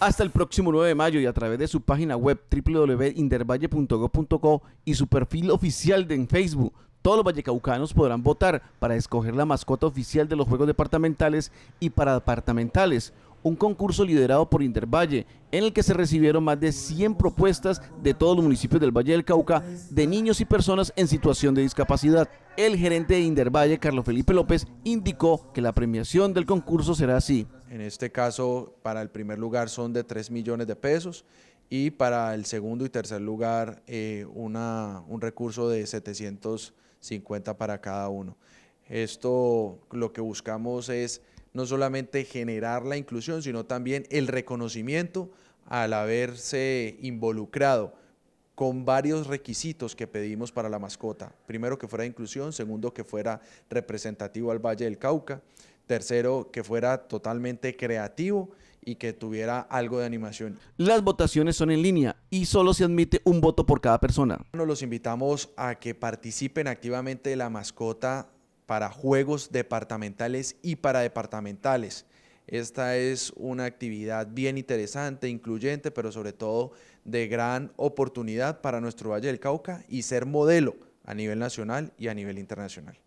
Hasta el próximo 9 de mayo y a través de su página web www.intervalle.go.co y su perfil oficial de en Facebook, todos los vallecaucanos podrán votar para escoger la mascota oficial de los Juegos Departamentales y para departamentales, un concurso liderado por Intervalle, en el que se recibieron más de 100 propuestas de todos los municipios del Valle del Cauca de niños y personas en situación de discapacidad. El gerente de Intervalle, Carlos Felipe López, indicó que la premiación del concurso será así. En este caso, para el primer lugar son de 3 millones de pesos y para el segundo y tercer lugar eh, un recurso de 750 para cada uno. Esto lo que buscamos es no solamente generar la inclusión, sino también el reconocimiento al haberse involucrado con varios requisitos que pedimos para la mascota. Primero que fuera inclusión, segundo que fuera representativo al Valle del Cauca, Tercero, que fuera totalmente creativo y que tuviera algo de animación. Las votaciones son en línea y solo se admite un voto por cada persona. Nos los invitamos a que participen activamente de la mascota para juegos departamentales y para departamentales. Esta es una actividad bien interesante, incluyente, pero sobre todo de gran oportunidad para nuestro Valle del Cauca y ser modelo a nivel nacional y a nivel internacional.